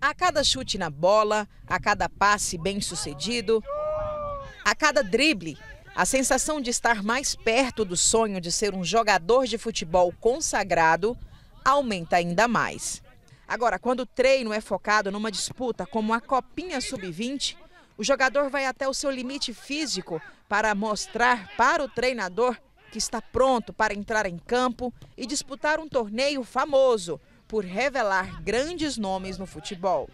A cada chute na bola, a cada passe bem sucedido, a cada drible, a sensação de estar mais perto do sonho de ser um jogador de futebol consagrado aumenta ainda mais. Agora, quando o treino é focado numa disputa como a Copinha Sub-20, o jogador vai até o seu limite físico para mostrar para o treinador que está pronto para entrar em campo e disputar um torneio famoso, por revelar grandes nomes no futebol.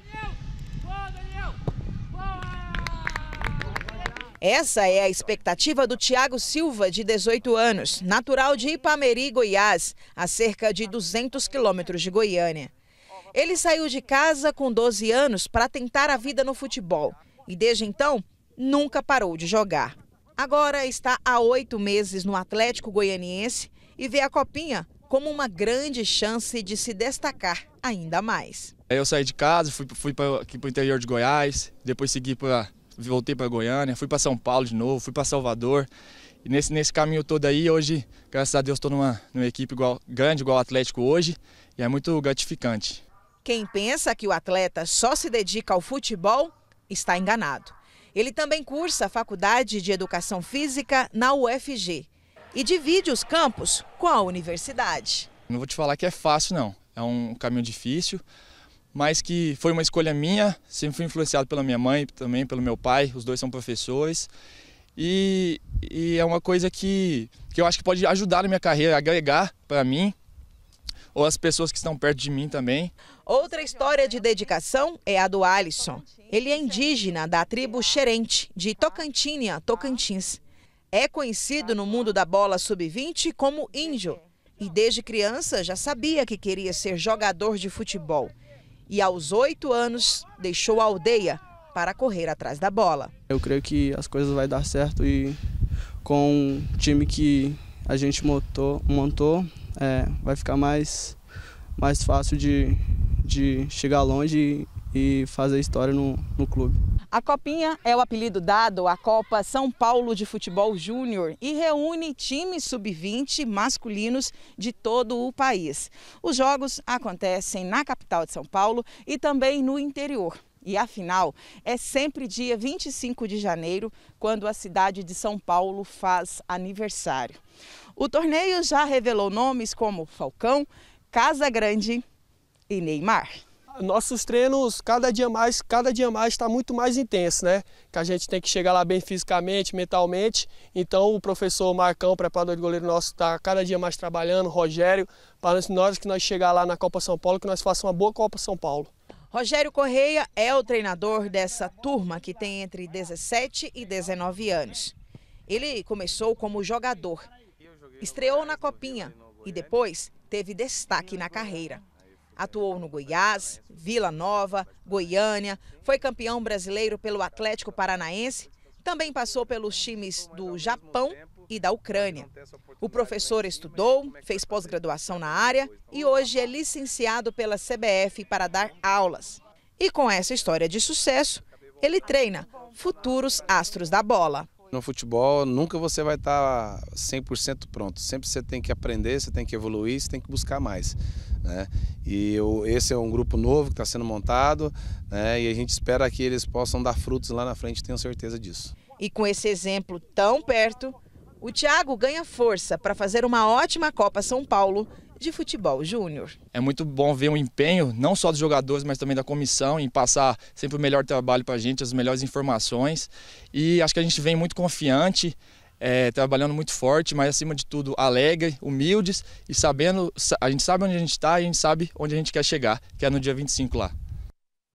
Essa é a expectativa do Tiago Silva, de 18 anos, natural de Ipameri, Goiás, a cerca de 200 quilômetros de Goiânia. Ele saiu de casa com 12 anos para tentar a vida no futebol e, desde então, nunca parou de jogar. Agora está há oito meses no Atlético Goianiense e vê a Copinha como uma grande chance de se destacar ainda mais. Eu saí de casa, fui, fui pra, aqui para o interior de Goiás, depois segui para voltei para Goiânia, fui para São Paulo de novo, fui para Salvador. E nesse, nesse caminho todo aí, hoje, graças a Deus, estou numa, numa equipe igual, grande igual o Atlético hoje e é muito gratificante. Quem pensa que o atleta só se dedica ao futebol está enganado. Ele também cursa a Faculdade de Educação Física na UFG e divide os campos com a universidade. Não vou te falar que é fácil, não. É um caminho difícil, mas que foi uma escolha minha. Sempre fui influenciado pela minha mãe, também pelo meu pai. Os dois são professores. E, e é uma coisa que, que eu acho que pode ajudar na minha carreira, agregar para mim ou as pessoas que estão perto de mim também. Outra história de dedicação é a do Alisson. Ele é indígena da tribo Xerente, de Tocantínia, Tocantins. É conhecido no mundo da bola sub-20 como Índio e desde criança já sabia que queria ser jogador de futebol. E aos oito anos deixou a aldeia para correr atrás da bola. Eu creio que as coisas vai dar certo e com o time que a gente montou, montou é, vai ficar mais, mais fácil de, de chegar longe e, e fazer história no, no clube. A Copinha é o apelido dado à Copa São Paulo de Futebol Júnior e reúne times sub-20 masculinos de todo o país. Os jogos acontecem na capital de São Paulo e também no interior. E a final é sempre dia 25 de janeiro, quando a cidade de São Paulo faz aniversário. O torneio já revelou nomes como Falcão, Casa Grande e Neymar nossos treinos cada dia mais, cada dia mais está muito mais intenso, né? Que a gente tem que chegar lá bem fisicamente, mentalmente. Então o professor Marcão, preparador de goleiro nosso, está cada dia mais trabalhando, Rogério, para nós que nós chegar lá na Copa São Paulo, que nós façamos uma boa Copa São Paulo. Rogério Correia é o treinador dessa turma que tem entre 17 e 19 anos. Ele começou como jogador, estreou na Copinha e depois teve destaque na carreira. Atuou no Goiás, Vila Nova, Goiânia, foi campeão brasileiro pelo Atlético Paranaense, também passou pelos times do Japão e da Ucrânia. O professor estudou, fez pós-graduação na área e hoje é licenciado pela CBF para dar aulas. E com essa história de sucesso, ele treina futuros astros da bola. No futebol, nunca você vai tá estar 100% pronto. Sempre você tem que aprender, você tem que evoluir, você tem que buscar mais. Né? E eu, esse é um grupo novo que está sendo montado né? e a gente espera que eles possam dar frutos lá na frente, tenho certeza disso. E com esse exemplo tão perto, o Thiago ganha força para fazer uma ótima Copa São Paulo de futebol júnior. É muito bom ver o um empenho, não só dos jogadores, mas também da comissão, em passar sempre o melhor trabalho para a gente, as melhores informações. E acho que a gente vem muito confiante, é, trabalhando muito forte, mas acima de tudo alegre, humildes e sabendo, a gente sabe onde a gente está e a gente sabe onde a gente quer chegar, que é no dia 25 lá.